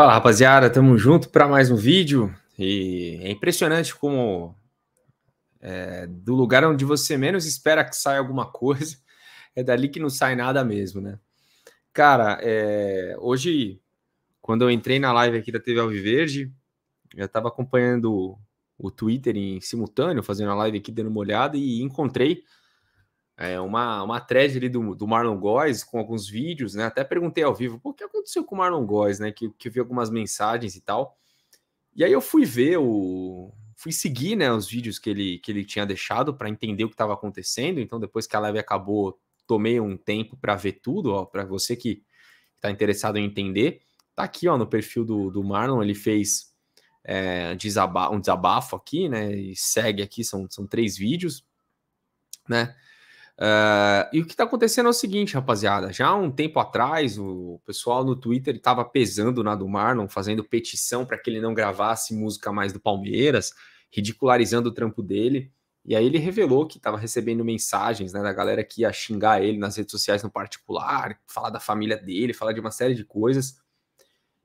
Fala rapaziada, tamo junto para mais um vídeo e é impressionante como é, do lugar onde você menos espera que saia alguma coisa, é dali que não sai nada mesmo, né? Cara, é, hoje, quando eu entrei na live aqui da TV Alviverde, eu estava acompanhando o Twitter em simultâneo, fazendo a live aqui, dando uma olhada e encontrei é, uma, uma thread ali do, do Marlon Góes com alguns vídeos, né? Até perguntei ao vivo, o que aconteceu com o Marlon Góes, né? Que, que eu vi algumas mensagens e tal. E aí eu fui ver o. Fui seguir né, os vídeos que ele, que ele tinha deixado para entender o que estava acontecendo. Então, depois que a live acabou, tomei um tempo para ver tudo. Para você que está interessado em entender, tá aqui ó, no perfil do, do Marlon. Ele fez é, desaba um desabafo aqui, né? E segue aqui, são, são três vídeos, né? Uh, e o que está acontecendo é o seguinte, rapaziada. Já há um tempo atrás, o pessoal no Twitter estava pesando na do Marlon, fazendo petição para que ele não gravasse música mais do Palmeiras, ridicularizando o trampo dele. E aí ele revelou que estava recebendo mensagens né, da galera que ia xingar ele nas redes sociais no particular, falar da família dele, falar de uma série de coisas.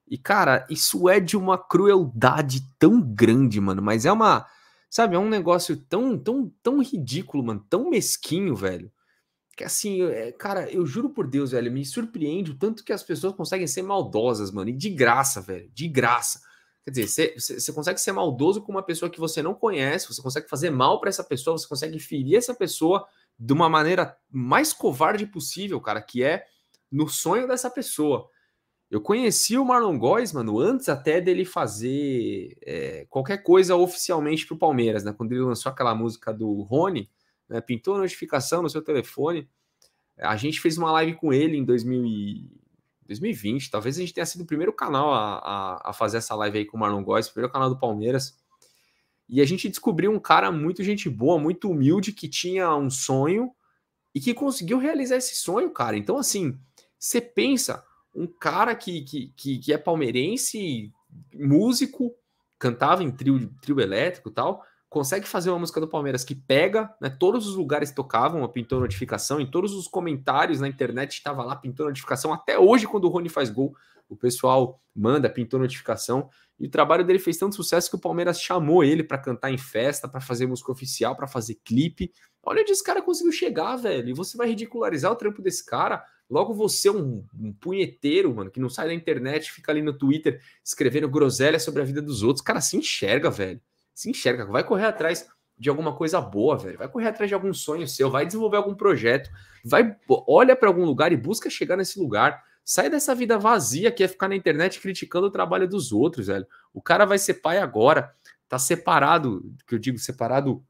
E, cara, isso é de uma crueldade tão grande, mano. Mas é uma Sabe, é um negócio tão, tão, tão ridículo, mano, tão mesquinho, velho. Que assim, é, cara, eu juro por Deus, velho, me surpreende o tanto que as pessoas conseguem ser maldosas, mano, e de graça, velho, de graça. Quer dizer, você consegue ser maldoso com uma pessoa que você não conhece, você consegue fazer mal para essa pessoa, você consegue ferir essa pessoa de uma maneira mais covarde possível, cara, que é no sonho dessa pessoa. Eu conheci o Marlon Góes, mano, antes até dele fazer é, qualquer coisa oficialmente pro Palmeiras, né? Quando ele lançou aquela música do Rony, né? pintou a notificação no seu telefone. A gente fez uma live com ele em 2020. Talvez a gente tenha sido o primeiro canal a, a, a fazer essa live aí com o Marlon Góes, primeiro canal do Palmeiras. E a gente descobriu um cara muito gente boa, muito humilde, que tinha um sonho e que conseguiu realizar esse sonho, cara. Então, assim, você pensa um cara que, que, que, que é palmeirense, músico, cantava em trio, trio elétrico e tal, consegue fazer uma música do Palmeiras que pega, né? Todos os lugares tocavam, pintou notificação, em todos os comentários na internet estava lá, pintou notificação. Até hoje, quando o Rony faz gol, o pessoal manda, pintou notificação. E o trabalho dele fez tanto sucesso que o Palmeiras chamou ele para cantar em festa, para fazer música oficial, para fazer clipe. Olha onde esse cara conseguiu chegar, velho. E você vai ridicularizar o trampo desse cara. Logo você, é um, um punheteiro, mano, que não sai da internet, fica ali no Twitter escrevendo groselha sobre a vida dos outros. Cara, se enxerga, velho se enxerga, vai correr atrás de alguma coisa boa, velho. Vai correr atrás de algum sonho seu, vai desenvolver algum projeto, vai olha para algum lugar e busca chegar nesse lugar. Sai dessa vida vazia que é ficar na internet criticando o trabalho dos outros, velho. O cara vai ser pai agora, tá separado, que eu digo separado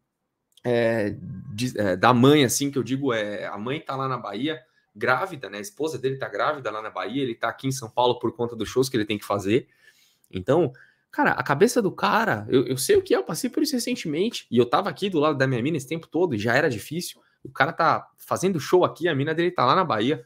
é, de, é, da mãe, assim, que eu digo é a mãe tá lá na Bahia, grávida, né? A esposa dele tá grávida lá na Bahia, ele tá aqui em São Paulo por conta dos shows que ele tem que fazer. Então, Cara, a cabeça do cara, eu, eu sei o que é, eu passei por isso recentemente. E eu tava aqui do lado da minha mina esse tempo todo e já era difícil. O cara tá fazendo show aqui, a mina dele tá lá na Bahia.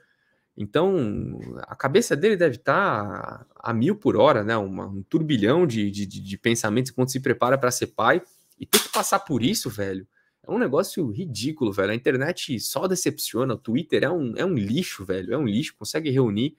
Então, a cabeça dele deve estar tá a mil por hora, né? Uma, um turbilhão de, de, de, pensamentos quando se prepara para ser pai. E ter que passar por isso, velho, é um negócio ridículo, velho. A internet só decepciona, o Twitter é um, é um lixo, velho. É um lixo, consegue reunir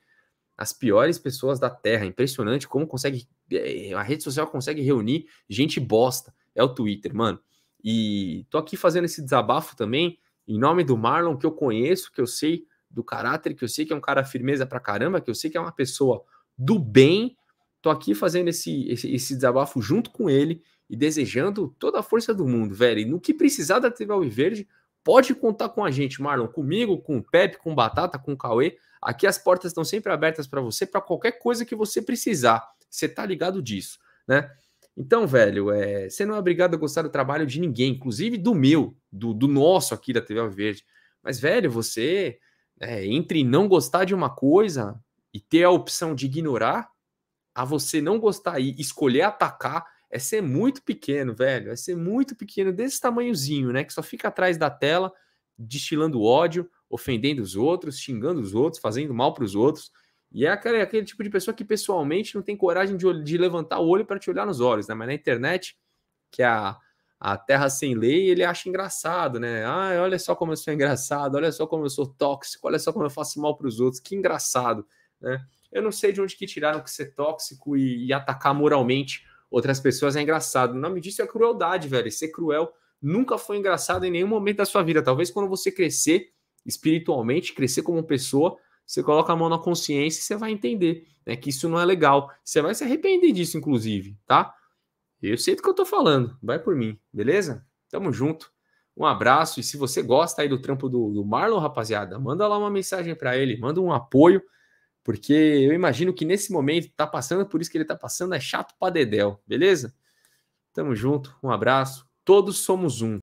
as piores pessoas da Terra. Impressionante como consegue. É, a rede social consegue reunir gente bosta. É o Twitter, mano. E tô aqui fazendo esse desabafo também, em nome do Marlon, que eu conheço, que eu sei do caráter, que eu sei que é um cara firmeza pra caramba, que eu sei que é uma pessoa do bem. Tô aqui fazendo esse, esse, esse desabafo junto com ele e desejando toda a força do mundo, velho. E no que precisar da TV Alviverde, pode contar com a gente, Marlon, comigo, com o Pepe, com o Batata, com o Cauê. Aqui as portas estão sempre abertas para você, para qualquer coisa que você precisar. Você tá ligado disso, né? Então, velho, é, você não é obrigado a gostar do trabalho de ninguém, inclusive do meu, do, do nosso aqui da TV Verde. Mas, velho, você é, entre não gostar de uma coisa e ter a opção de ignorar, a você não gostar e escolher atacar, é ser muito pequeno, velho. É ser muito pequeno, desse tamanhozinho, né? Que só fica atrás da tela, destilando ódio, ofendendo os outros, xingando os outros, fazendo mal para os outros. E é aquele, é aquele, tipo de pessoa que pessoalmente não tem coragem de, de levantar o olho para te olhar nos olhos, né? Mas na internet, que é a, a terra sem lei, ele acha engraçado, né? Ah, olha só como eu sou engraçado, olha só como eu sou tóxico, olha só como eu faço mal para os outros, que engraçado, né? Eu não sei de onde que tiraram que ser tóxico e, e atacar moralmente outras pessoas é engraçado. O nome disso é crueldade, velho. Ser cruel nunca foi engraçado em nenhum momento da sua vida. Talvez quando você crescer espiritualmente, crescer como pessoa, você coloca a mão na consciência e você vai entender né, que isso não é legal. Você vai se arrepender disso, inclusive, tá? Eu sei do que eu tô falando, vai por mim, beleza? Tamo junto. Um abraço e se você gosta aí do trampo do, do Marlon, rapaziada, manda lá uma mensagem para ele, manda um apoio, porque eu imagino que nesse momento tá passando por isso que ele tá passando, é chato pra dedéu, beleza? Tamo junto, um abraço, todos somos um.